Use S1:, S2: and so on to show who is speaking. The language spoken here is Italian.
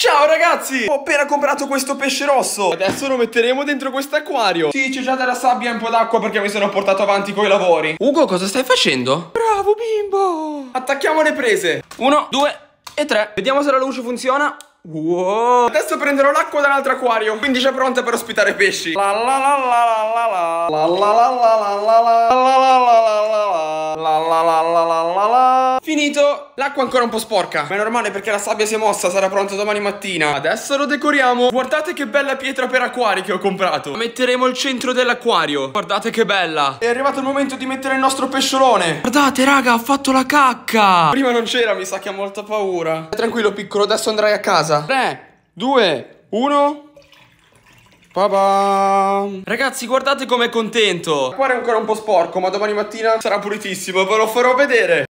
S1: Ciao ragazzi, ho appena comprato questo pesce rosso Adesso lo metteremo dentro questo acquario Sì, c'è già della sabbia e un po' d'acqua perché mi sono portato avanti con i lavori Ugo, cosa stai facendo? Bravo bimbo Attacchiamo le prese Uno, due e tre Vediamo se la luce funziona Wow Adesso prenderò l'acqua dall'altro acquario Quindi già pronta per ospitare pesci La la la
S2: la la la
S1: la La la
S2: la la la la la
S1: Finito L'acqua è ancora un po' sporca Ma è normale perché la sabbia si è mossa Sarà pronta domani mattina Adesso lo decoriamo Guardate che bella pietra per acquari che ho comprato Metteremo il centro dell'acquario Guardate che bella È arrivato il momento di mettere il nostro pesciolone Guardate raga ha fatto la cacca Prima non c'era mi sa che ha molta paura Tranquillo piccolo adesso andrai a casa 3 2 1 Ragazzi
S2: guardate com'è contento L'acquario è ancora un po' sporco ma domani mattina sarà pulitissimo Ve lo farò vedere